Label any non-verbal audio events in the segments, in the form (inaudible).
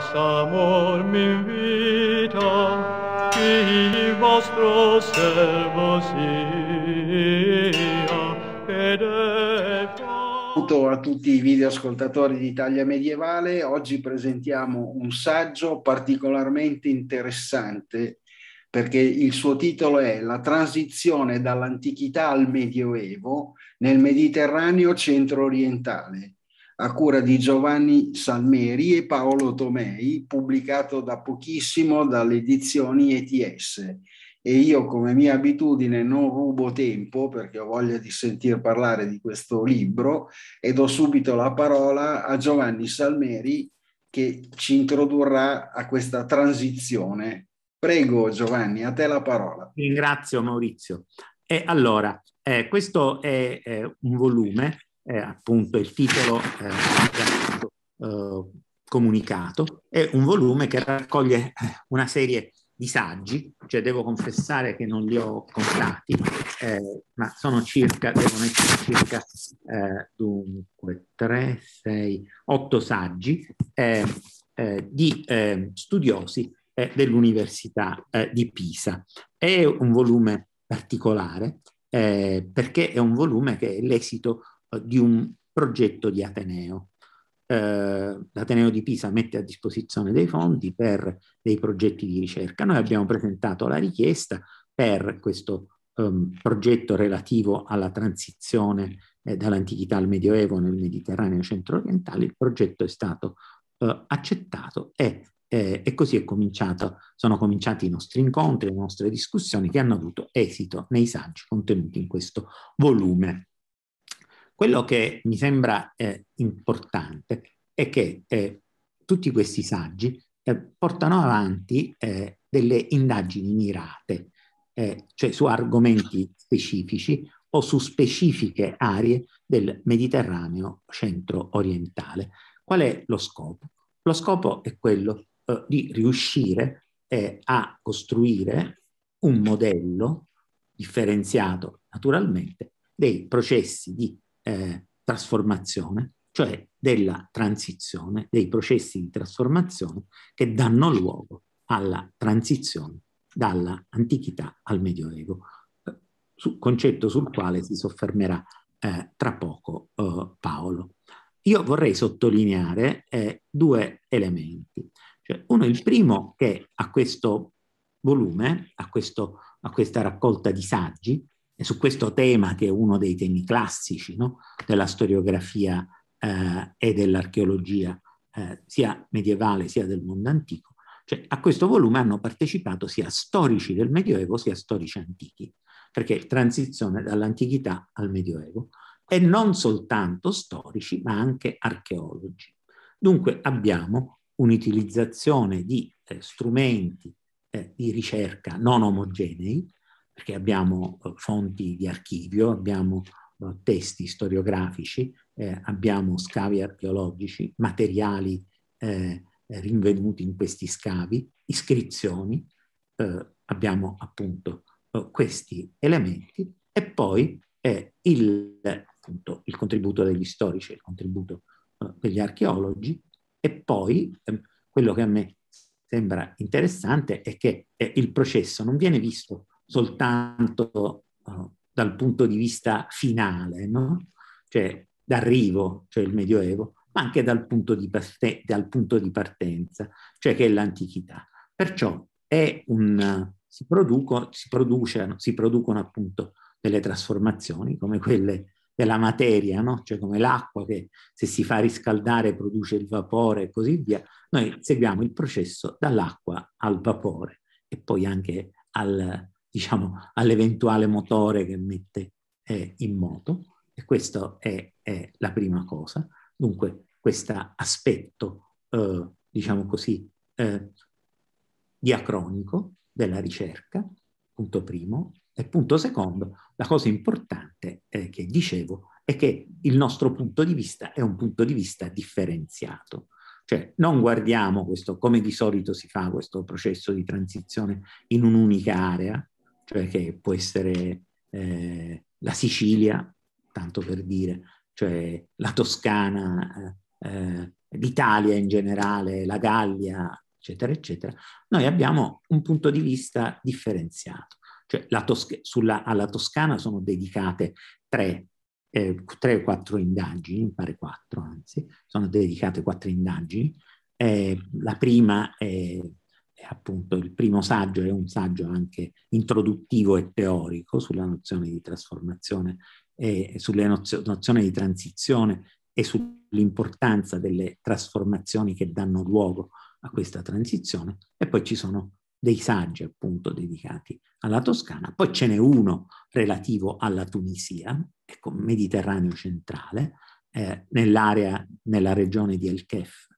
mas mi invita che il vostro servo sia ed è Ciao a tutti i videoascoltatori di Italia Medievale, oggi presentiamo un saggio particolarmente interessante perché il suo titolo è La transizione dall'antichità al Medioevo nel Mediterraneo centro-orientale a cura di Giovanni Salmeri e Paolo Tomei, pubblicato da pochissimo dalle edizioni ETS. E io, come mia abitudine, non rubo tempo perché ho voglia di sentir parlare di questo libro e do subito la parola a Giovanni Salmeri che ci introdurrà a questa transizione. Prego Giovanni, a te la parola. Ringrazio Maurizio. E allora, eh, questo è eh, un volume eh, appunto il titolo eh, eh, comunicato, è un volume che raccoglie eh, una serie di saggi, cioè devo confessare che non li ho contati, eh, ma sono circa, devono essere circa eh, dunque, 3, 6, 8 saggi eh, eh di studiosi dell'Università di Pisa. È un volume particolare perché è un volume che è l'esito eh, di un progetto di Ateneo. Eh, L'Ateneo di Pisa mette a disposizione dei fondi per dei progetti di ricerca. Noi abbiamo presentato la richiesta per questo ehm, progetto relativo alla transizione eh, dall'antichità al Medioevo nel Mediterraneo centro-orientale. Il progetto è stato eh, accettato e eh, e così sono cominciati i nostri incontri, le nostre discussioni che hanno avuto esito nei saggi contenuti in questo volume. Quello che mi sembra eh, importante è che eh, tutti questi saggi eh, portano avanti eh, delle indagini mirate, eh, cioè su argomenti specifici o su specifiche aree del Mediterraneo centro-orientale. Qual è lo scopo? Lo scopo è quello eh, di riuscire eh, a costruire un modello differenziato naturalmente dei processi di eh, trasformazione, cioè della transizione, dei processi di trasformazione che danno luogo alla transizione dall'antichità al Medioevo, eh, su, concetto sul quale si soffermerà eh, tra poco eh, Paolo. Io vorrei sottolineare eh, due elementi. Cioè, uno, il primo che a questo volume, a, questo, a questa raccolta di saggi, su questo tema, che è uno dei temi classici no? della storiografia eh, e dell'archeologia, eh, sia medievale sia del mondo antico, cioè, a questo volume hanno partecipato sia storici del Medioevo sia storici antichi, perché transizione dall'antichità al Medioevo, e non soltanto storici, ma anche archeologi. Dunque abbiamo un'utilizzazione di eh, strumenti eh, di ricerca non omogenei, perché abbiamo eh, fonti di archivio, abbiamo eh, testi storiografici, eh, abbiamo scavi archeologici, materiali eh, rinvenuti in questi scavi, iscrizioni, eh, abbiamo appunto eh, questi elementi e poi il, appunto, il, contributo degli storici, il contributo degli archeologi e poi ehm, quello che a me sembra interessante è che il processo non viene visto soltanto uh, dal punto di vista finale, no? cioè d'arrivo, cioè il Medioevo, ma anche dal punto, dal punto di, partenza, cioè che è l'antichità. Perciò è un, si, produco, si, si, producono appunto delle trasformazioni come quelle della materia, no? cioè come l'acqua che se si fa riscaldare produce il vapore e così via. Noi seguiamo il processo dall'acqua al vapore e poi anche al, diciamo, all'eventuale motore che mette eh, in moto. E questa è, è, la prima cosa. Dunque, questo aspetto, eh, diciamo così, eh, diacronico della ricerca, punto primo. E punto secondo, la cosa importante eh, che dicevo è che il nostro punto di vista è un punto di vista differenziato. Cioè non guardiamo questo, come di solito si fa questo processo di transizione in un'unica area, cioè che può essere eh, la Sicilia, tanto per dire, cioè la Toscana, eh, eh, l'Italia in generale, la Gallia, eccetera, eccetera, noi abbiamo un punto di vista differenziato. Cioè Tosca, sulla, alla Toscana sono dedicate tre, eh, tre o quattro indagini, mi pare quattro anzi, sono dedicate quattro indagini. Eh, la prima è appunto il primo saggio è un saggio anche introduttivo e teorico sulla nozione di trasformazione e sulle nozio- nozione di transizione e sull'importanza delle trasformazioni che danno luogo a questa transizione e poi ci sono dei saggi appunto dedicati alla Toscana, poi ce n'è uno relativo alla Tunisia, ecco, Mediterraneo centrale, eh, nell'area, nella regione di El Kef,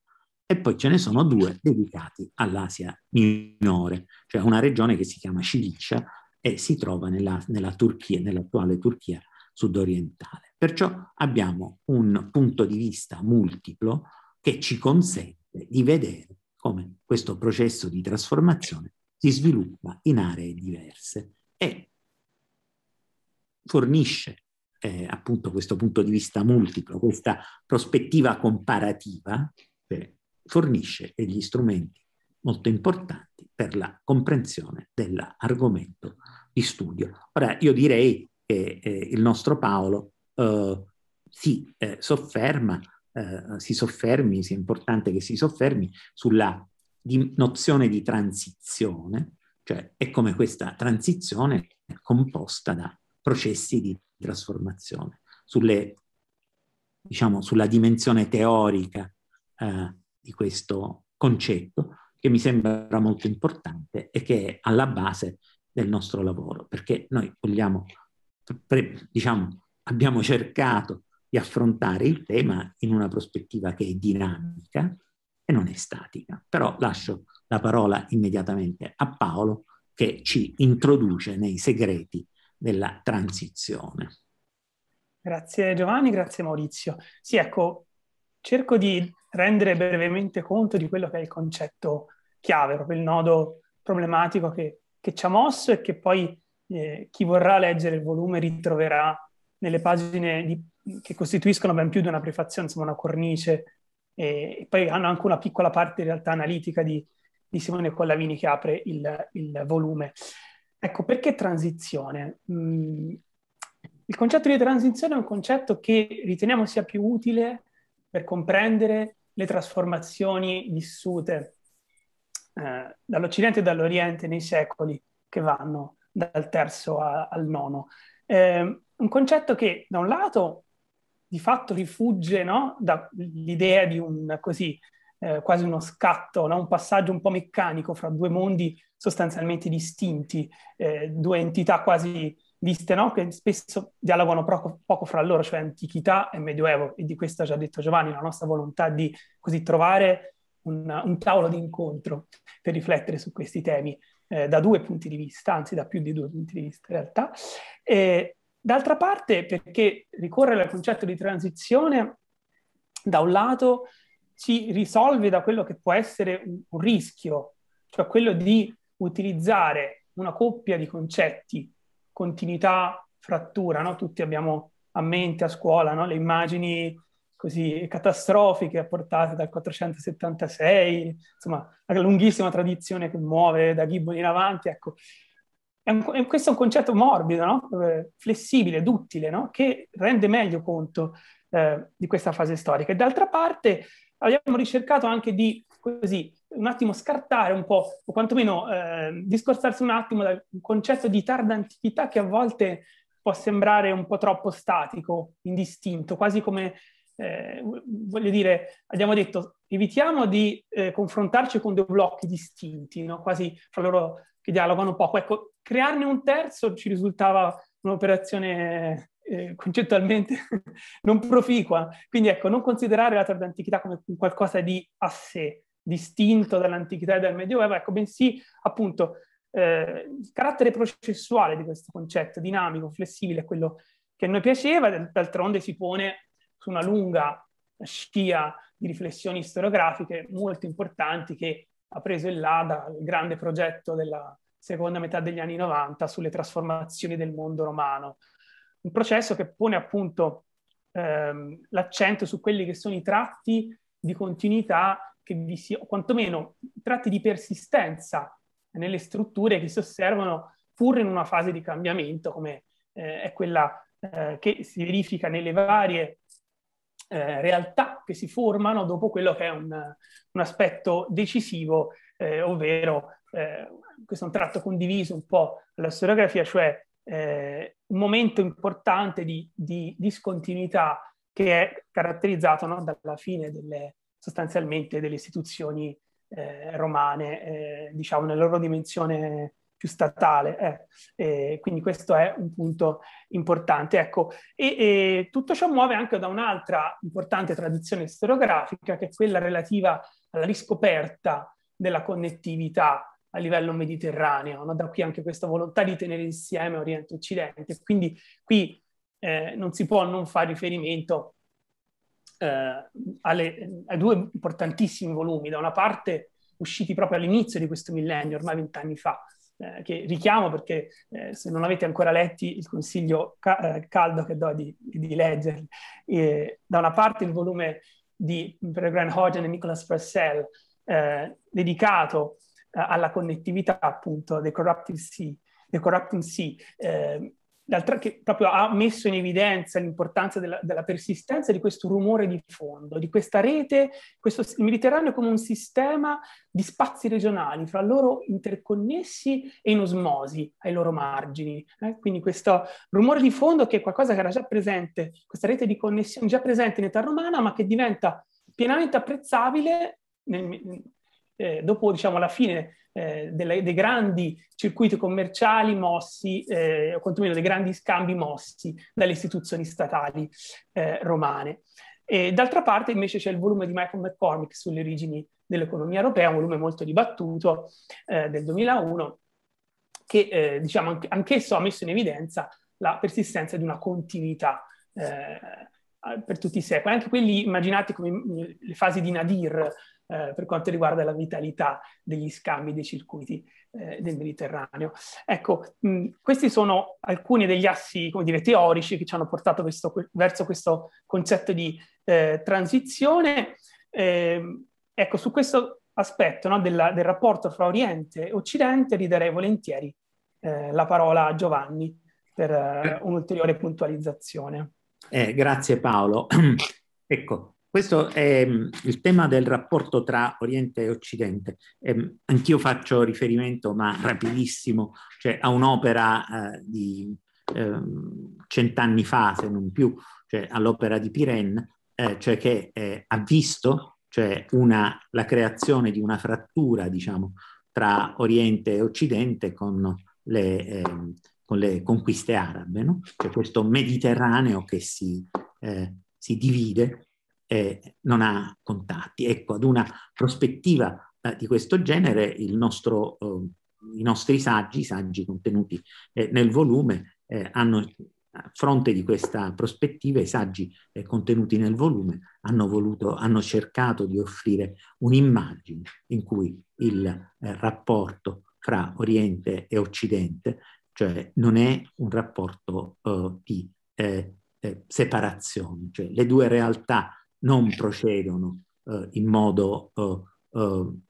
e poi ce ne sono due dedicati all'Asia minore, cioè una regione che si chiama Cilicia e si trova nella, nella Turchia, nell'attuale Turchia sudorientale. Perciò abbiamo un punto di vista multiplo che ci consente di vedere come questo processo di trasformazione si sviluppa in aree diverse e fornisce eh, appunto questo punto di vista multiplo, questa prospettiva comparativa, cioè fornisce degli strumenti molto importanti per la comprensione dell'argomento di studio. Ora, io direi che eh, il nostro Paolo eh, si eh, sofferma, eh, si soffermi, sia importante che si soffermi sulla di nozione di transizione, cioè è come questa transizione è composta da processi di trasformazione. Sulle, diciamo, sulla dimensione teorica eh, di questo concetto che mi sembra molto importante e che è alla base del nostro lavoro, perché noi vogliamo, pre, diciamo, abbiamo cercato di affrontare il tema in una prospettiva che è dinamica e non è statica. Però lascio la parola immediatamente a Paolo che ci introduce nei segreti della transizione. Grazie Giovanni, grazie Maurizio. Sì, ecco, cerco di rendere brevemente conto di quello che è il concetto chiave, proprio il nodo problematico che, che ci ha mosso e che poi eh, chi vorrà leggere il volume ritroverà nelle pagine di, che costituiscono ben più di una prefazione, insomma una cornice, e, e poi hanno anche una piccola parte in realtà analitica di, di Simone Collavini che apre il, il volume. Ecco, perché transizione? Mm, il concetto di transizione è un concetto che riteniamo sia più utile per comprendere le trasformazioni vissute eh, dall'Occidente e dall'Oriente nei secoli che vanno dal terzo a, al nono. Eh, un concetto che da un lato di fatto rifugge no? dall'idea di un così, eh, quasi uno scatto, no? un passaggio un po' meccanico fra due mondi sostanzialmente distinti, eh, due entità quasi viste no? che spesso dialogano poco, poco, fra loro, cioè antichità e medioevo, e di questo ha già detto Giovanni, la nostra volontà di così trovare un, un tavolo di incontro per riflettere su questi temi eh, da due punti di vista, anzi da più di due punti di vista in realtà. E, d'altra parte perché ricorrere al concetto di transizione, da un lato, si risolve da quello che può essere un, un rischio, cioè quello di utilizzare una coppia di concetti continuità, frattura, no? tutti abbiamo a mente a scuola no? le immagini così catastrofiche apportate dal 476, insomma la lunghissima tradizione che muove da Gibbon in avanti, ecco. È un, è, questo è un concetto morbido, no? Eh, flessibile, duttile, no? che rende meglio conto eh, di questa fase storica. E d'altra parte abbiamo ricercato anche di così, un attimo scartare un po', o quantomeno eh, discorsarsi un attimo dal concetto di tarda antichità che a volte può sembrare un po' troppo statico, indistinto, quasi come, eh, voglio dire, abbiamo detto, evitiamo di eh, confrontarci con due blocchi distinti, no? quasi fra loro che dialogano poco. Ecco, crearne un terzo ci risultava un'operazione eh, concettualmente (laughs) non proficua. Quindi ecco, non considerare la tarda antichità come qualcosa di a sé, distinto dall'antichità e dal medioevo, ecco, bensì appunto eh, il carattere processuale di questo concetto, dinamico, flessibile, è quello che a noi piaceva, d'altronde si pone su una lunga scia di riflessioni storiografiche molto importanti che ha preso il là dal grande progetto della seconda metà degli anni 90 sulle trasformazioni del mondo romano. Un processo che pone appunto ehm, l'accento su quelli che sono i tratti di continuità che vi sia, quantomeno tratti di persistenza nelle strutture che si osservano pur in una fase di cambiamento come eh, è quella eh, che si verifica nelle varie eh, realtà che si formano dopo quello che è un, un aspetto decisivo, eh, ovvero eh, questo è un tratto condiviso un po' dalla storiografia, cioè eh, un momento importante di, di discontinuità che è caratterizzato no, dalla fine delle, sostanzialmente delle istituzioni eh, romane, eh, diciamo nella loro dimensione più statale. Eh. quindi questo è un punto importante. Ecco, e, e, tutto ciò muove anche da un'altra importante tradizione storiografica, che è quella relativa alla riscoperta della connettività a livello mediterraneo, no? da qui anche questa volontà di tenere insieme Oriente e Occidente. Quindi qui eh, non si può non fare riferimento eh, alle, a due importantissimi volumi, da una parte usciti proprio all'inizio di questo millennio, ormai vent'anni fa, eh, che richiamo perché eh, se non avete ancora letti il consiglio ca- eh, caldo che do di, di leggerli. E, da una parte il volume di Peregrine Hogan e Nicholas Purcell eh, dedicato eh, alla connettività appunto dei Corrupting Sea, The Corrupting Sea, eh, d'altra, che proprio ha messo in evidenza l'importanza della, della, persistenza di questo rumore di fondo, di questa rete, questo, il Mediterraneo come un sistema di spazi regionali fra loro interconnessi e in osmosi ai loro margini. Eh? Quindi questo rumore di fondo che è qualcosa che era già presente, questa rete di connessioni già presente in età romana, ma che diventa pienamente apprezzabile nel, eh, dopo diciamo, la fine eh, delle, dei grandi circuiti commerciali mossi, eh, o quantomeno dei grandi scambi mossi dalle istituzioni statali eh, romane. E d'altra parte invece c'è il volume di Michael McCormick sulle origini dell'economia europea, un volume molto dibattuto eh, del 2001, che diciamo, anch'esso ha messo in evidenza la persistenza di una continuità eh, per tutti i secoli, anche quelli immaginati come mm, le fasi di Nadir eh, per quanto riguarda la vitalità degli scambi dei circuiti eh, del Mediterraneo. Ecco, mh, mm, questi sono alcuni degli assi, come dire, teorici che ci hanno portato questo, verso questo concetto di eh, transizione. Ehm, ecco, su questo aspetto no, della, del rapporto fra Oriente e Occidente riderei volentieri eh, la parola a Giovanni per eh, un'ulteriore puntualizzazione. Eh, grazie Paolo. (clears throat) ecco, questo è mm, il tema del rapporto tra Oriente e Occidente. Eh, anch'io faccio riferimento, ma rapidissimo, cioè a un'opera eh, di eh, cent'anni fa, se non più, cioè all'opera di Piren, eh, cioè che eh, ha visto cioè una, la creazione di una frattura, diciamo, tra Oriente e Occidente con le ehm, con le conquiste arabe, no? C'è cioè, questo Mediterraneo che si, eh, si divide e eh, non ha contatti. Ecco, ad una prospettiva eh, di questo genere nostro, eh, i nostri saggi, i saggi contenuti eh, nel volume, eh, hanno, a fronte di questa prospettiva, i saggi contenuti nel volume hanno, voluto, hanno cercato di offrire un'immagine in cui il rapporto fra Oriente e Occidente cioè non è un rapporto uh, di eh, eh, separazione, cioè le due realtà non procedono uh, in modo uh,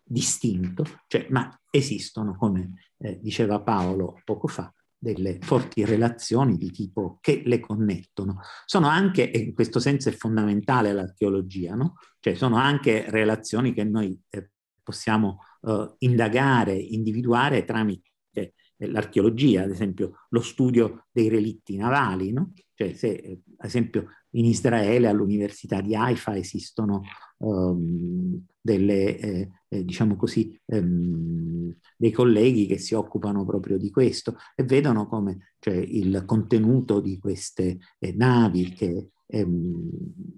distinto, cioè, ma esistono, come diceva Paolo poco fa, delle forti relazioni di tipo che le connettono. Sono anche, e in questo senso è fondamentale l'archeologia, no? cioè sono anche relazioni che noi possiamo indagare, individuare tramite l'archeologia, ad esempio lo studio dei relitti navali, no? cioè se ad esempio in Israele all'università di Haifa esistono um, delle, eh, eh, diciamo così, um, dei colleghi che si occupano proprio di questo e vedono come cioè, il contenuto di queste eh, navi che ehm,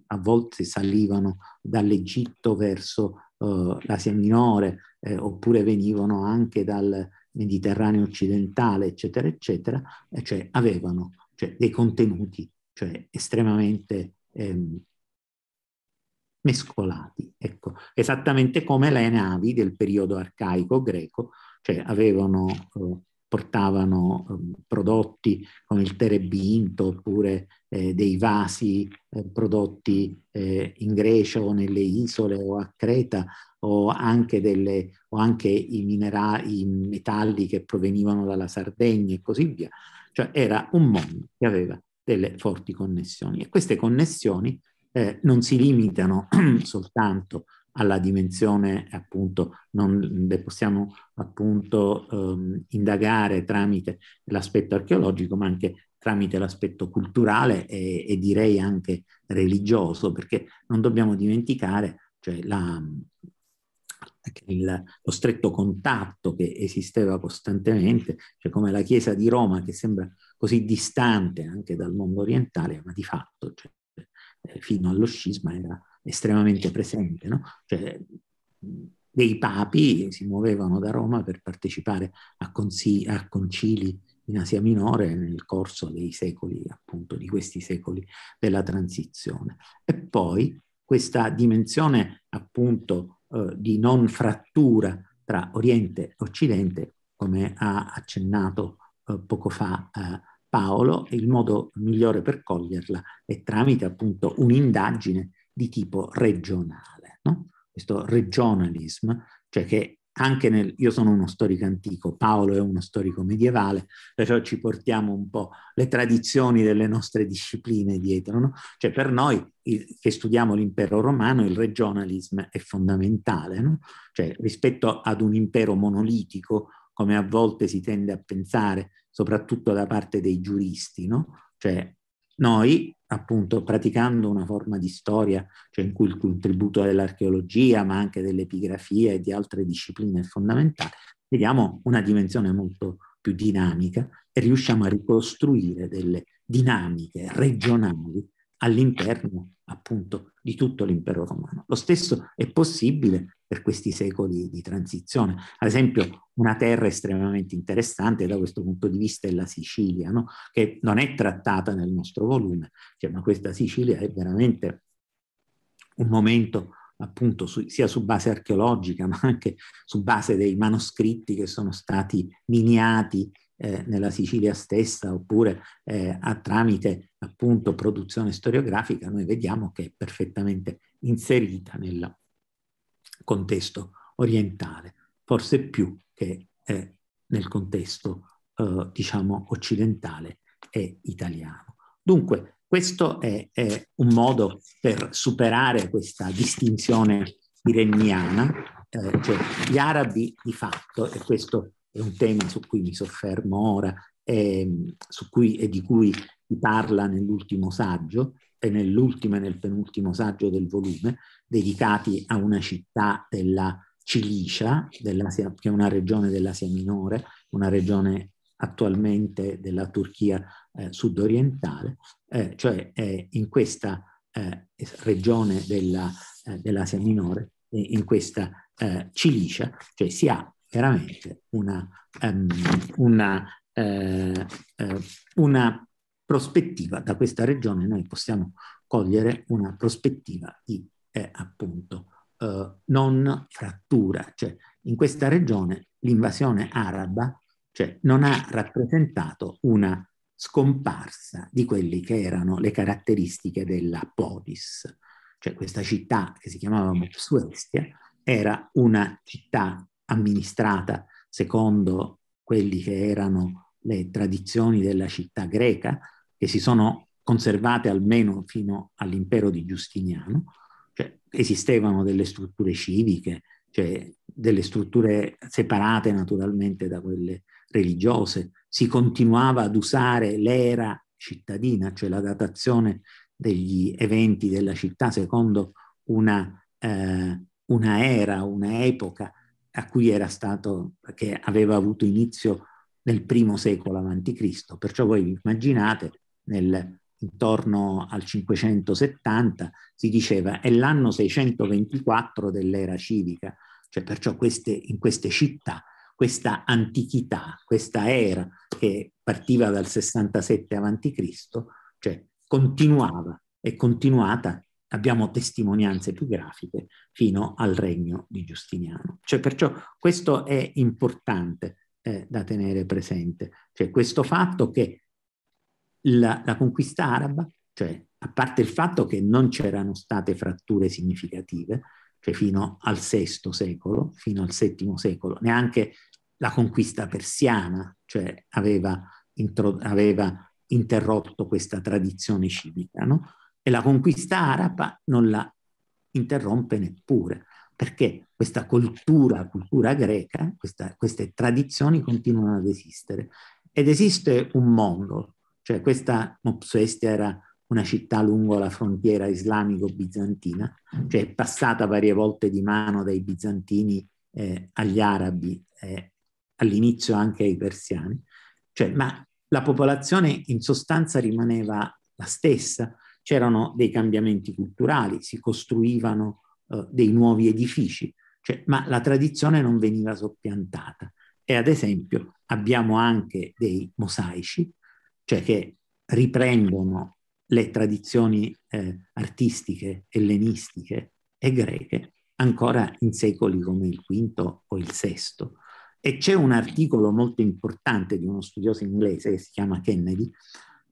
a volte salivano dall'Egitto verso eh, l'Asia Minore oppure venivano anche dal, Mediterraneo occidentale, eccetera, eccetera, cioè avevano cioè, dei contenuti cioè, estremamente ehm, mescolati. Ecco, esattamente come le navi del periodo arcaico greco, cioè avevano eh, portavano eh, prodotti come il terebinto oppure eh, dei vasi eh, prodotti eh, in Grecia o nelle isole o a Creta o anche, delle, o anche i, minerali, i metalli che provenivano dalla Sardegna e così via. Cioè era un mondo che aveva delle forti connessioni e queste connessioni eh, non si limitano (clears throat) soltanto alla dimensione appunto, non le possiamo appunto ehm, indagare tramite l'aspetto archeologico, ma anche tramite l'aspetto culturale e, e, direi anche religioso, perché non dobbiamo dimenticare cioè, la, il, lo stretto contatto che esisteva costantemente, cioè come la Chiesa di Roma che sembra così distante anche dal mondo orientale, ma di fatto cioè, eh, fino allo scisma era estremamente presente. No? Cioè, dei papi si muovevano da Roma per partecipare a, a concili in Asia Minore nel corso dei secoli, appunto di questi secoli della transizione. E poi questa dimensione appunto eh, di non frattura tra Oriente e Occidente, come ha accennato eh, poco fa eh, Paolo, il modo migliore per coglierla è tramite appunto un'indagine di tipo regionale, no? questo regionalism, cioè che anche nel, io sono uno storico antico, Paolo è uno storico medievale, perciò ci portiamo un po' le tradizioni delle nostre discipline dietro, no? Cioè per noi il, che studiamo l'impero romano il regionalism è fondamentale, no? Cioè rispetto ad un impero monolitico, come a volte si tende a pensare, soprattutto da parte dei giuristi, no? Cioè noi appunto praticando una forma di storia, cioè in cui il contributo dell'archeologia, ma anche dell'epigrafia e di altre discipline è fondamentale, vediamo una dimensione molto più dinamica e riusciamo a ricostruire delle dinamiche regionali all'interno appunto di tutto l'impero romano. Lo stesso è possibile per questi secoli di transizione. Ad esempio, una terra estremamente interessante da questo punto di vista è la Sicilia, no? che non è trattata nel nostro volume, cioè, ma questa Sicilia è veramente un momento appunto su, sia su base archeologica ma anche su base dei manoscritti che sono stati miniati eh, nella Sicilia stessa oppure eh, a tramite appunto produzione storiografica, noi vediamo che è perfettamente inserita nel contesto orientale, forse più che eh, nel contesto eh, diciamo occidentale e italiano. Dunque questo è, è un modo per superare questa distinzione ireniana, eh, cioè gli arabi di fatto, e questo è un tema su cui mi soffermo ora e, cui, e di cui si parla nell'ultimo saggio e nell'ultimo e nel penultimo saggio del volume, dedicati a una città della Cilicia, dell'Asia, che è una regione dell'Asia Minore, una regione attualmente della Turchia eh, sudorientale, eh, cioè eh, in questa eh, regione della, eh, dell'Asia Minore, in questa eh, Cilicia, cioè si ha veramente una, um, una, eh, eh, una prospettiva, da questa regione noi possiamo cogliere una prospettiva di eh, appunto eh, non frattura, cioè in questa regione l'invasione araba cioè, non ha rappresentato una scomparsa di quelle che erano le caratteristiche della polis, cioè questa città che si chiamava Mopsuestia, era una città amministrata secondo quelli che erano le tradizioni della città greca, che si sono conservate almeno fino all'impero di Giustiniano, cioè, esistevano delle strutture civiche, cioè delle strutture separate naturalmente da quelle religiose, si continuava ad usare l'era cittadina, cioè la datazione degli eventi della città secondo una, eh, una era, un'epoca a cui era stato, che aveva avuto inizio nel primo secolo a.C. Perciò voi immaginate, nel, intorno al 570 si diceva è l'anno 624 dell'era civica, cioè perciò queste, in queste città questa antichità, questa era che partiva dal 67 a.C., cioè continuava, è continuata abbiamo testimonianze più grafiche fino al regno di Giustiniano. Cioè, perciò questo è importante eh, da tenere presente, cioè questo fatto che la, la conquista araba, cioè a parte il fatto che non c'erano state fratture significative, cioè fino al VI secolo, fino al VII secolo, neanche la conquista persiana, cioè aveva, aveva interrotto questa tradizione civica, no? e la conquista araba non la interrompe neppure, perché questa cultura, cultura greca, questa, queste tradizioni continuano ad esistere. Ed esiste un mondo, cioè questa Mopsuestia era una città lungo la frontiera islamico-bizantina, cioè è passata varie volte di mano dai bizantini eh, agli arabi, eh, all'inizio anche ai persiani, cioè, ma la popolazione in sostanza rimaneva la stessa, c'erano dei cambiamenti culturali, si costruivano eh, dei nuovi edifici, cioè, ma la tradizione non veniva soppiantata. E ad esempio abbiamo anche dei mosaici, cioè che riprendono le tradizioni eh, artistiche, ellenistiche e greche ancora in secoli come il V o il VI. E c'è un articolo molto importante di uno studioso inglese che si chiama Kennedy,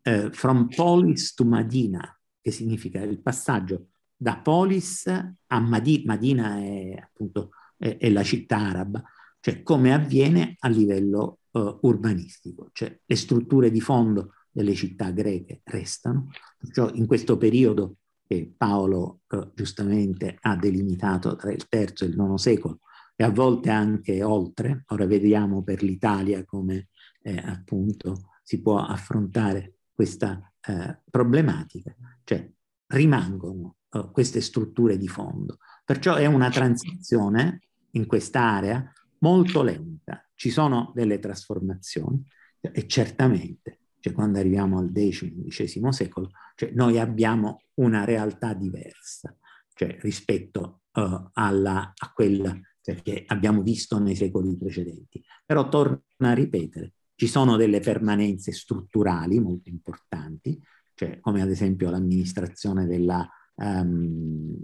eh, From Polis to Madina, che significa il passaggio da Polis a Madina, Madina è appunto è, è la città araba, cioè come avviene a livello uh, urbanistico, cioè le strutture di fondo delle città greche restano, perciò in questo periodo che Paolo uh, giustamente ha delimitato tra il terzo e il nono secolo e a volte anche oltre, ora vediamo per l'Italia come eh, appunto si può affrontare questa eh, problematica, cioè rimangono uh, queste strutture di fondo. Perciò è una transizione in quest'area molto lenta, ci sono delle trasformazioni e certamente cioè quando arriviamo al X-XI secolo, cioè noi abbiamo una realtà diversa cioè rispetto uh, alla, a quella cioè, che abbiamo visto nei secoli precedenti. Però torno a ripetere, ci sono delle permanenze strutturali molto importanti, cioè come ad esempio l'amministrazione della, um,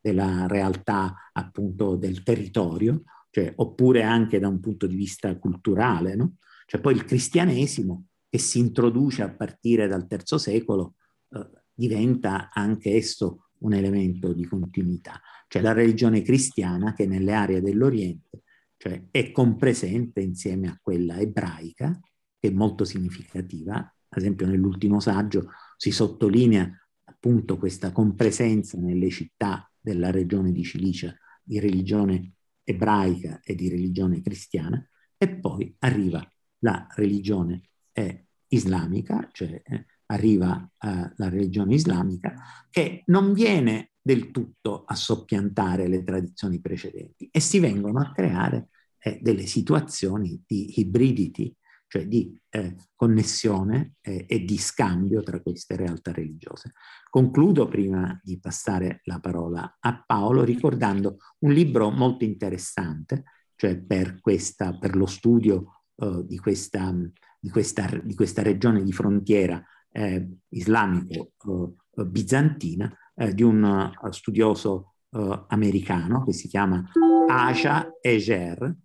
della realtà appunto del territorio, cioè, oppure anche da un punto di vista culturale, no? Cioè poi il cristianesimo che si introduce a partire dal III secolo eh, diventa anche esso un elemento di continuità, cioè la religione cristiana che nelle aree dell'Oriente cioè, è compresente insieme a quella ebraica, che è molto significativa, ad esempio nell'ultimo saggio si sottolinea appunto questa compresenza nelle città della regione di Cilicia di religione ebraica e di religione cristiana, e poi arriva la religione eh, islamica, cioè eh, arriva eh, la religione islamica, che non viene del tutto a soppiantare le tradizioni precedenti e si vengono a creare eh, delle situazioni di hybridity cioè di eh, connessione eh, e di scambio tra queste realtà religiose. Concludo prima di passare la parola a Paolo ricordando un libro molto interessante, cioè per, questa, per lo studio eh, di, questa, di, questa, di, questa, regione di frontiera eh, islamico-bizantina, eh, eh, di un studioso americano che si chiama Asha Eger,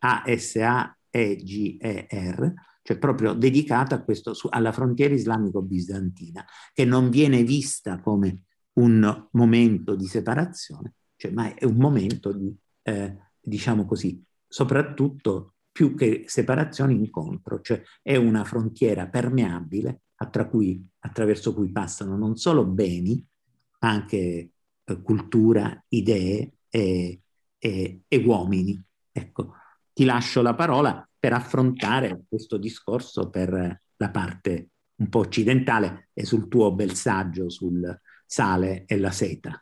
A-S-A EGER, cioè proprio dedicata a questo, alla frontiera islamico-bizantina, che non viene vista come un momento di separazione, cioè, ma è un momento di, eh, diciamo così, soprattutto più che separazione, incontro, cioè è una frontiera permeabile attra cui, attraverso cui passano non solo beni, ma anche eh, cultura, idee e, e, e uomini. Ecco, ti lascio la parola per affrontare questo discorso per la parte un po' occidentale e sul tuo bel saggio sul sale e la seta.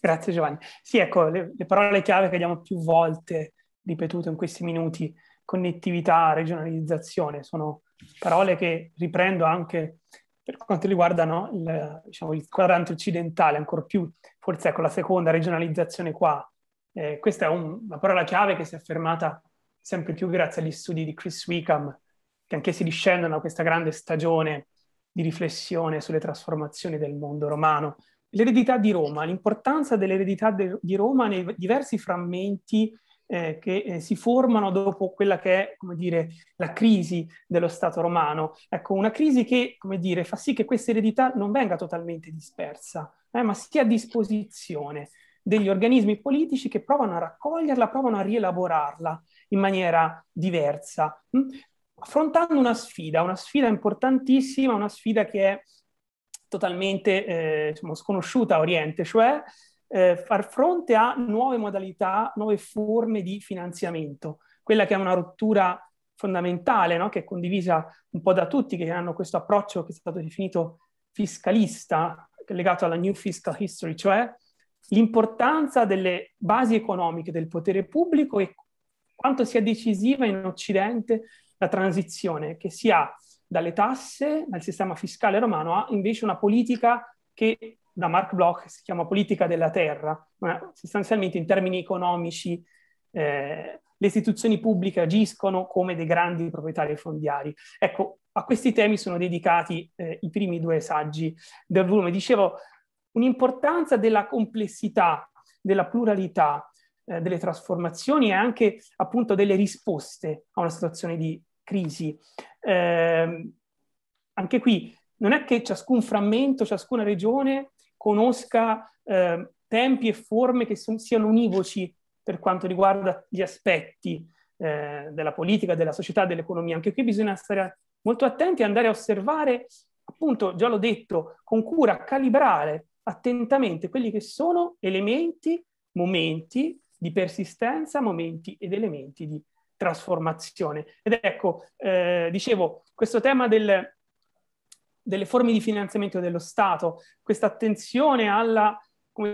Grazie Giovanni. Sì, ecco, le, le parole chiave che abbiamo più volte ripetuto in questi minuti, connettività, regionalizzazione, sono parole che riprendo anche per quanto riguarda no, il, diciamo, il, quadrante occidentale, ancora più, forse ecco la seconda regionalizzazione qua, eh, questa è un, una parola chiave che si è affermata sempre più grazie agli studi di Chris Wickham, che anch'essi discendono da questa grande stagione di riflessione sulle trasformazioni del mondo romano. L'eredità di Roma, l'importanza dell'eredità de- di Roma nei diversi frammenti eh, che eh, si formano dopo quella che è, come dire, la crisi dello Stato romano. Ecco, una crisi che, come dire, fa sì che questa eredità non venga totalmente dispersa, eh, ma stia a disposizione degli organismi politici che provano a raccoglierla, provano a rielaborarla in maniera diversa, mh? Mm? affrontando una sfida, una sfida importantissima, una sfida che è totalmente eh, diciamo, sconosciuta a Oriente, cioè eh, far fronte a nuove modalità, nuove forme di finanziamento, quella che è una rottura fondamentale, no? che è condivisa un po' da tutti, che hanno questo approccio che è stato definito fiscalista, legato alla New Fiscal History, cioè l'importanza delle basi economiche del potere pubblico e quanto sia decisiva in Occidente la transizione che si ha dalle tasse, dal sistema fiscale romano, a invece una politica che da Mark Bloch si chiama politica della terra, ma sostanzialmente in termini economici eh, le istituzioni pubbliche agiscono come dei grandi proprietari fondiari. Ecco, a questi temi sono dedicati eh, i primi due saggi del volume. Dicevo, un'importanza della complessità, della pluralità, eh, delle trasformazioni e anche appunto delle risposte a una situazione di crisi. Eh, anche qui non è che ciascun frammento, ciascuna regione conosca eh, tempi e forme che son, siano univoci per quanto riguarda gli aspetti eh, della politica, della società, dell'economia. Anche qui bisogna stare molto attenti e andare a osservare, appunto, già l'ho detto, con cura, calibrare attentamente quelli che sono elementi, momenti di persistenza, momenti ed elementi di trasformazione. Ed ecco, eh, dicevo, questo tema del, delle forme di finanziamento dello Stato, questa attenzione alla,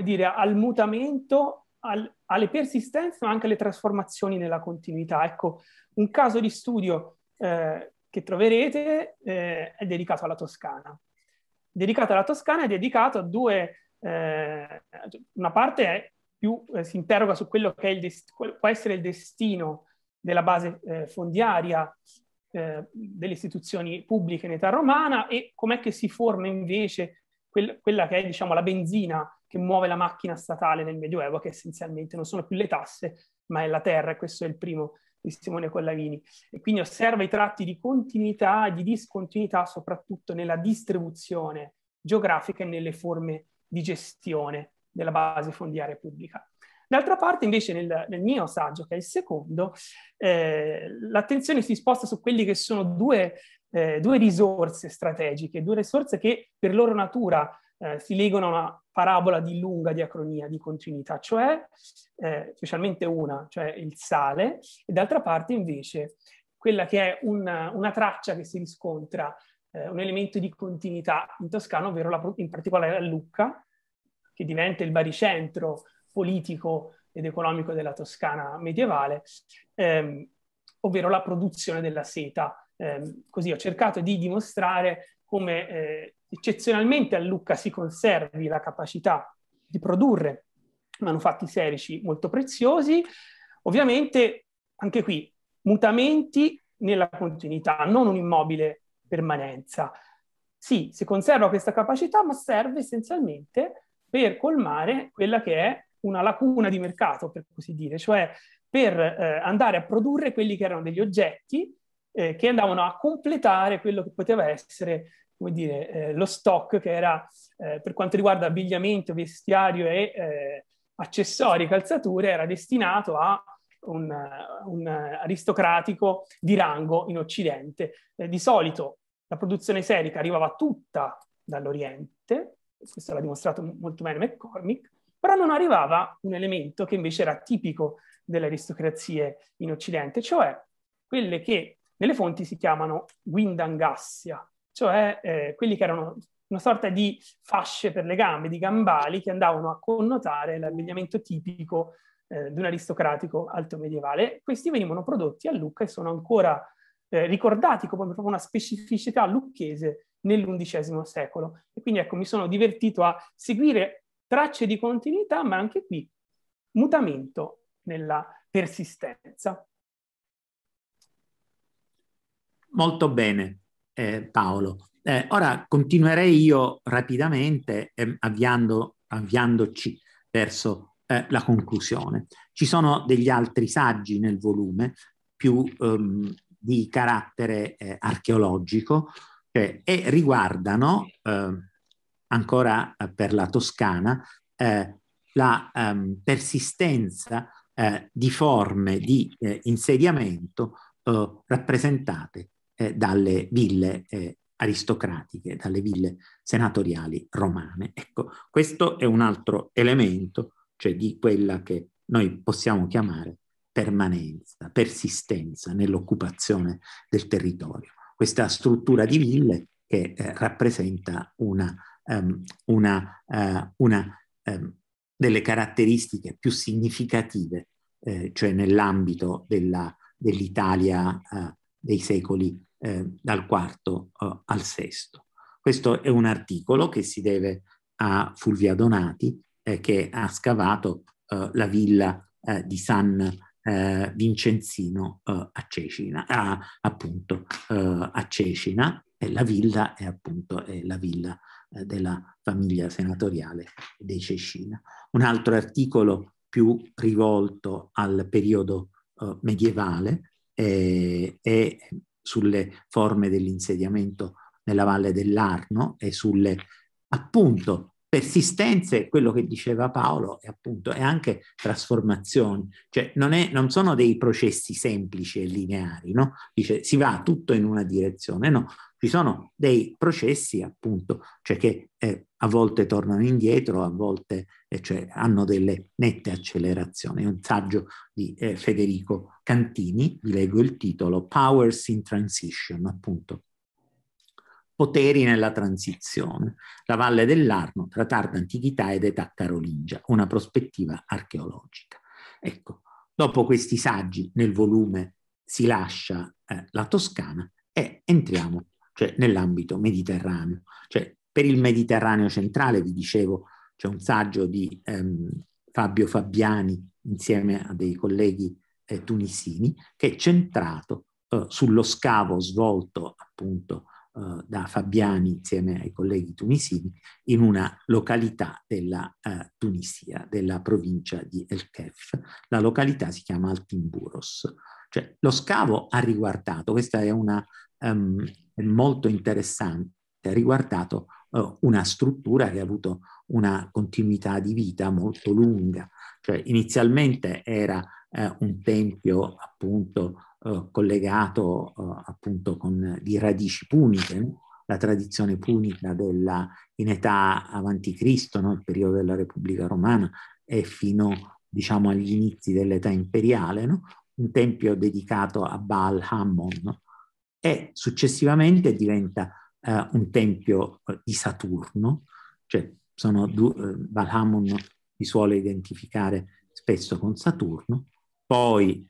dire, al mutamento, al, alle persistenze, ma anche alle trasformazioni nella continuità. Ecco, un caso di studio eh, che troverete eh, è dedicato alla Toscana dedicato alla Toscana è dedicato a due, eh, una parte è più, eh, si interroga su quello che il dest- può essere il destino della base eh, fondiaria eh, delle istituzioni pubbliche in età romana e com'è che si forma invece quel- quella che è diciamo, la benzina che muove la macchina statale nel Medioevo, che essenzialmente non sono più le tasse, ma è la terra, e questo è il primo di Simone Collavini. E quindi osserva i tratti di continuità e di discontinuità soprattutto nella distribuzione geografica e nelle forme di gestione della base fondiaria pubblica. D'altra parte, invece, nel, nel, mio saggio, che è il secondo, eh, l'attenzione si sposta su quelli che sono due, eh, due risorse strategiche, due risorse che per loro natura eh, si legano a una parabola di lunga diacronia di continuità, cioè eh, specialmente una, cioè il sale, e d'altra parte invece quella che è una, una traccia che si riscontra, eh, un elemento di continuità in toscano, ovvero la, in particolare la Lucca, che diventa il baricentro politico ed economico della Toscana medievale, ehm, ovvero la produzione della seta. Eh, così ho cercato di dimostrare come eh, Eccezionalmente a Lucca si conservi la capacità di produrre manufatti serici molto preziosi, ovviamente anche qui mutamenti nella continuità, non un immobile permanenza. Sì, si conserva questa capacità, ma serve essenzialmente per colmare quella che è una lacuna di mercato, per così dire, cioè per eh, andare a produrre quelli che erano degli oggetti eh, che andavano a completare quello che poteva essere come dire, eh, lo stock che era eh, per quanto riguarda abbigliamento, vestiario e eh, accessori, calzature, era destinato a un, un aristocratico di rango in Occidente. Eh, di solito la produzione serica arrivava tutta dall'Oriente, questo l'ha dimostrato molto bene McCormick, però non arrivava un elemento che invece era tipico delle aristocrazie in Occidente, cioè quelle che nelle fonti si chiamano guindangassia, cioè eh, quelli che erano una sorta di fasce per le gambe, di gambali che andavano a connotare l'abbigliamento tipico eh, di un aristocratico alto medievale. Questi venivano prodotti a Lucca e sono ancora eh, ricordati come proprio una specificità lucchese nell'undicesimo secolo. E quindi ecco, mi sono divertito a seguire tracce di continuità, ma anche qui mutamento nella persistenza. Molto bene eh, Paolo. Eh, ora continuerei io rapidamente eh, avviando, avviandoci verso eh, la conclusione. Ci sono degli altri saggi nel volume più ehm, di carattere eh, archeologico e riguardano ehm, ancora eh, per la Toscana la ehm, persistenza di forme di insediamento rappresentate eh, dalle ville eh, aristocratiche, dalle ville senatoriali romane. Ecco, questo è un altro elemento, cioè di quella che noi possiamo chiamare permanenza, persistenza nell'occupazione del territorio. Questa struttura di ville che eh, rappresenta una, um, una, uh, una um, delle caratteristiche più significative, eh, cioè nell'ambito dell'Italia uh, dei secoli eh, dal quarto eh, al sesto. Questo è un articolo che si deve a Fulvia Donati eh, che ha scavato eh, la villa eh, di San eh, Vincenzino a Cecina, a, appunto a Cecina, e la villa è appunto è la villa della famiglia senatoriale dei Cecina. Un altro articolo più rivolto al periodo medievale è, è sulle forme dell'insediamento nella Valle dell'Arno e sulle appunto Persistenza è quello che diceva Paolo, e appunto, è anche trasformazioni, cioè non, è, non sono dei processi semplici e lineari, no? Dice si va tutto in una direzione, no, ci sono dei processi appunto, cioè che eh, a volte tornano indietro, a volte eh, cioè, hanno delle nette accelerazioni. È un saggio di eh, Federico Cantini, vi leggo il titolo, Powers in Transition, appunto. Poteri nella transizione. La valle dell'Arno tra tarda antichità ed età carolingia, una prospettiva archeologica. Ecco, dopo questi saggi nel volume si lascia eh, la Toscana e entriamo cioè, nell'ambito mediterraneo. Cioè, per il Mediterraneo centrale, vi dicevo, c'è un saggio di ehm, Fabio Fabiani insieme a dei colleghi eh, tunisini che è centrato eh, sullo scavo svolto appunto eh, da Fabiani insieme ai colleghi tunisini in una località della eh, Tunisia, della provincia di El Kef. La località si chiama Altimburos. Cioè, lo scavo ha riguardato, questa è una um, è molto interessante, ha riguardato uh, una struttura che ha avuto una continuità di vita molto lunga. Cioè, inizialmente era eh, un tempio appunto eh, collegato eh, appunto con di radici puniche, no? la tradizione punica della, in età avanti Cristo, no? il periodo della Repubblica Romana e fino diciamo agli inizi dell'età imperiale, no? un tempio dedicato a Baal Hammon e successivamente diventa eh, un tempio eh, di Saturno, cioè sono due, eh, Baal Hammon si suole identificare spesso con Saturno, poi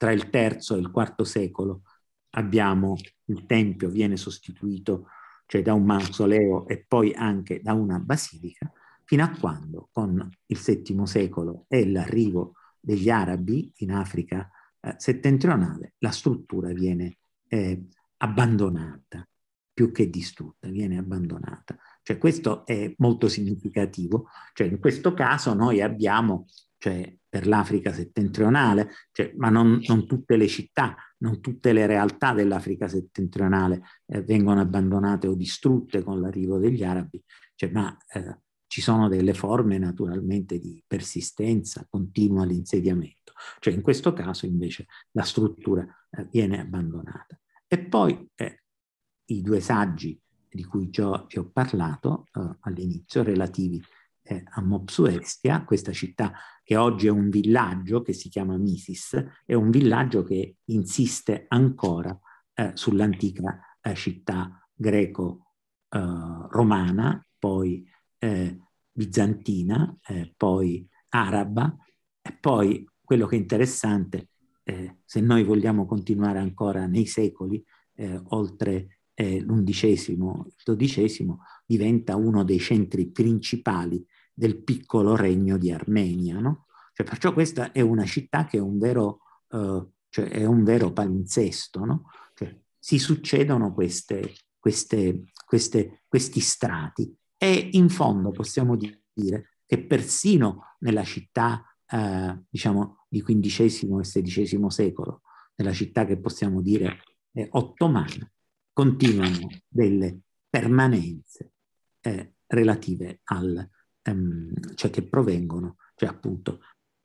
tra il terzo e il quarto secolo abbiamo il tempio viene sostituito cioè da un mausoleo e poi anche da una basilica fino a quando con il VII secolo e l'arrivo degli arabi in Africa eh, settentrionale la struttura viene eh, abbandonata più che distrutta, viene abbandonata. Cioè questo è molto significativo, cioè in questo caso noi abbiamo cioè per l'Africa settentrionale, cioè, ma non, non, tutte le città, non tutte le realtà dell'Africa settentrionale eh, vengono abbandonate o distrutte con l'arrivo degli arabi, cioè, ma eh, ci sono delle forme naturalmente di persistenza continua all'insediamento, cioè in questo caso invece la struttura eh, viene abbandonata. E poi eh, i due saggi di cui già vi ho parlato eh, all'inizio relativi a eh, a Mopsuestia, questa città che oggi è un villaggio che si chiama Misis, è un villaggio che insiste ancora eh, sull'antica eh, città greco-romana, eh, poi eh, bizantina, eh, poi araba, e poi quello che è interessante, se noi vogliamo continuare ancora nei secoli, oltre l'undicesimo, il dodicesimo, diventa uno dei centri principali del piccolo regno di Armenia. No? Cioè, perciò questa è una città che è un vero, eh, cioè è un vero palinsesto. No? Cioè, si succedono queste, queste, queste, questi strati e in fondo possiamo dire che persino nella città eh, diciamo di XV e XVI secolo, nella città che possiamo dire eh, ottomana, continuano delle permanenze eh, relative al, ehm, cioè che provengono cioè appunto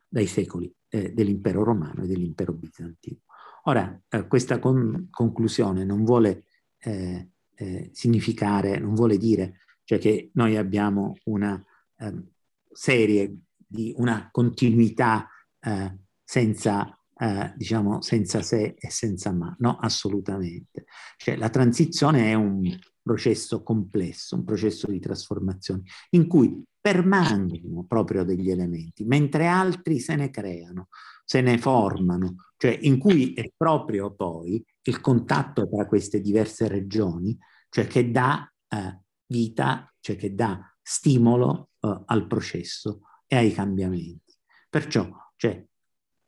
dai secoli eh, dell'impero romano e dell'impero bizantino. Ora, eh, questa con conclusione non vuole eh, eh significare, non vuole dire cioè che noi abbiamo una ehm, serie di una continuità eh, senza, eh, diciamo, senza se e senza ma, no, assolutamente. Cioè, la transizione è un processo complesso, un processo di trasformazione in cui permangono proprio degli elementi, mentre altri se ne creano, se ne formano, cioè in cui è proprio poi il contatto tra queste diverse regioni, cioè che dà eh, vita, cioè che dà stimolo eh, al processo e ai cambiamenti. Perciò, cioè,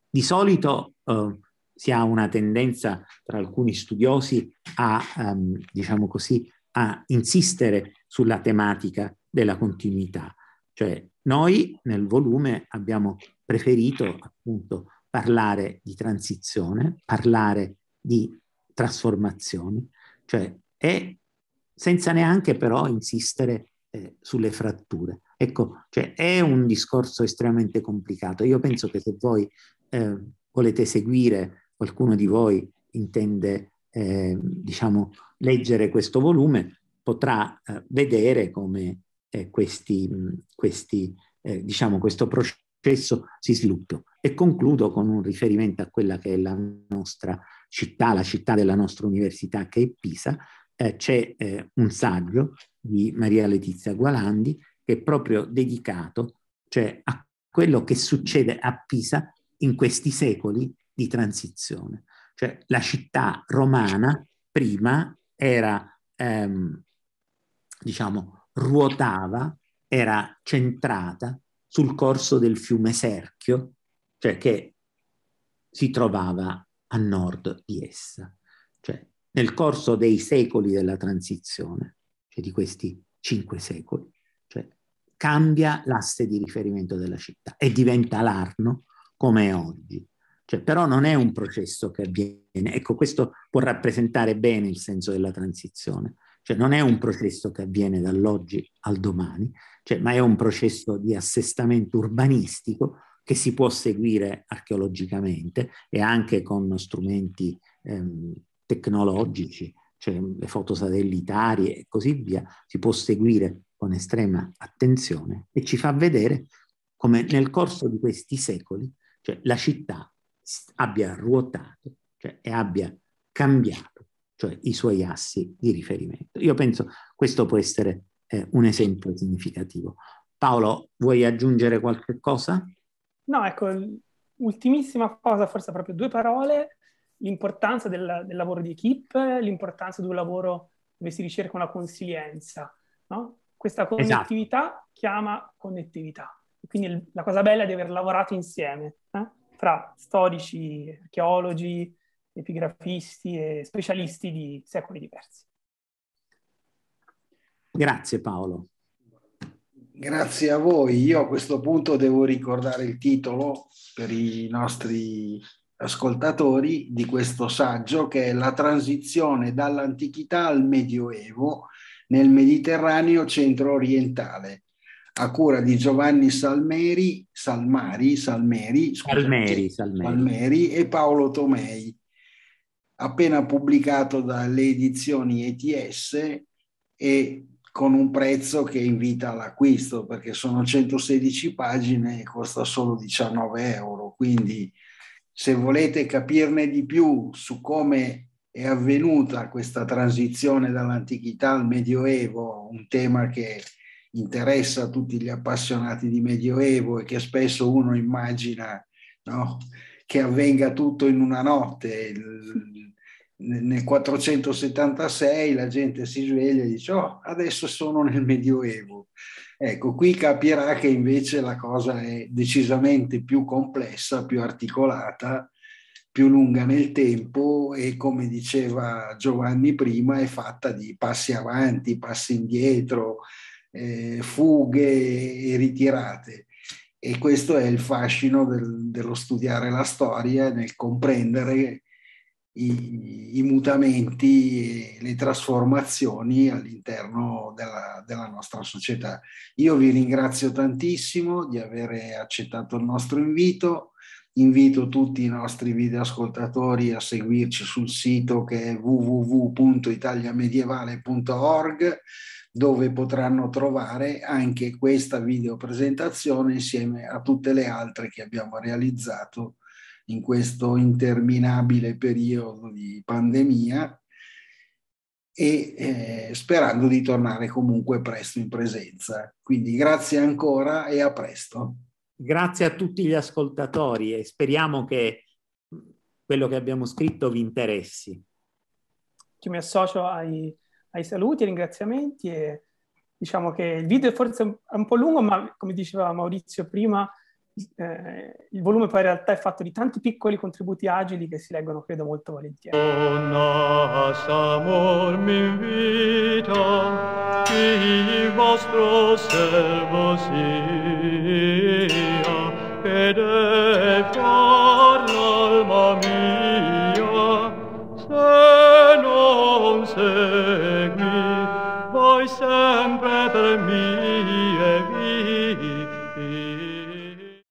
di solito eh, si ha una tendenza tra alcuni studiosi a, ehm, diciamo così, a insistere sulla tematica della continuità, cioè, noi nel volume abbiamo preferito appunto parlare di transizione, parlare di trasformazioni, cioè e senza neanche però insistere eh, sulle fratture. Ecco, cioè è un discorso estremamente complicato. Io penso che se voi eh, volete seguire, qualcuno di voi intende, eh, diciamo, leggere questo volume, potrà eh, vedere come eh, questi, questi, eh, diciamo, questo processo si sviluppi. E concludo con un riferimento a quella che è la nostra città, la città della nostra università che è Pisa. Eh, c'è eh, un saggio di Maria Letizia Gualandi che è proprio dedicato cioè, a quello che succede a Pisa in questi secoli di transizione. Cioè la città romana prima era, ehm, diciamo, ruotava, era centrata sul corso del fiume Serchio, cioè che si trovava a nord di essa. Cioè, nel corso dei secoli della transizione, cioè di questi cinque secoli, cioè, cambia l'asse di riferimento della città e diventa l'Arno come è oggi. Cioè, però non è un processo che avviene, ecco questo può rappresentare bene il senso della transizione, cioè non è un processo che avviene dall'oggi al domani, cioè, ma è un processo di assestamento urbanistico che si può seguire archeologicamente e anche con strumenti ehm, tecnologici, cioè le foto satellitari e così via, si può seguire con estrema attenzione e ci fa vedere come nel corso di questi secoli cioè, la città abbia ruotato cioè, e abbia cambiato cioè i suoi assi di riferimento. Io penso questo può essere eh, un esempio significativo. Paolo, vuoi aggiungere qualche cosa? No, ecco, ultimissima cosa, forse proprio due parole, l'importanza del, del lavoro di equip, l'importanza di un lavoro dove si ricerca una consilienza. No? Questa esatto. connettività esatto. chiama connettività. Quindi la cosa bella è di aver lavorato insieme eh? tra storici, archeologi, epigrafisti e specialisti di secoli diversi. Grazie Paolo. Grazie a voi. Io a questo punto devo ricordare il titolo per i nostri ascoltatori di questo saggio che è La transizione dall'antichità al Medioevo nel Mediterraneo centro-orientale, a cura di Giovanni Salmeri, Salmari, Salmeri, scusate, Salmeri, Salmeri. Salmeri e Paolo Tomei appena pubblicato dalle edizioni ETS e con un prezzo che invita all'acquisto perché sono 116 pagine e costa solo 19 euro. Quindi se volete capirne di più su come è avvenuta questa transizione dall'antichità al medioevo, un tema che interessa a tutti gli appassionati di medioevo e che spesso uno immagina no? che avvenga tutto in una notte. Il, nel 476 la gente si sveglia e dice oh, adesso sono nel Medioevo. Ecco, qui capirà che invece la cosa è decisamente più complessa, più articolata, più lunga nel tempo e come diceva Giovanni prima è fatta di passi avanti, passi indietro, eh, fughe e ritirate e questo è il fascino del, dello studiare la storia, nel comprendere i, i mutamenti e le trasformazioni all'interno della, della, nostra società. Io vi ringrazio tantissimo di aver accettato il nostro invito, Invito tutti i nostri videoascoltatori a seguirci sul sito che è www.italiamedievale.org dove potranno trovare anche questa videopresentazione insieme a tutte le altre che abbiamo realizzato in questo interminabile periodo di pandemia e eh, sperando di tornare comunque presto in presenza. Quindi grazie ancora e a presto. Grazie a tutti gli ascoltatori e speriamo che quello che abbiamo scritto vi interessi. Io mi associo ai, ai saluti, ai ringraziamenti e diciamo che il video è forse un po' lungo, ma come diceva Maurizio prima, eh, il volume poi in realtà è fatto di tanti piccoli contributi agili che si leggono, credo, molto volentieri. Amor mi invita, il vostro servo sia.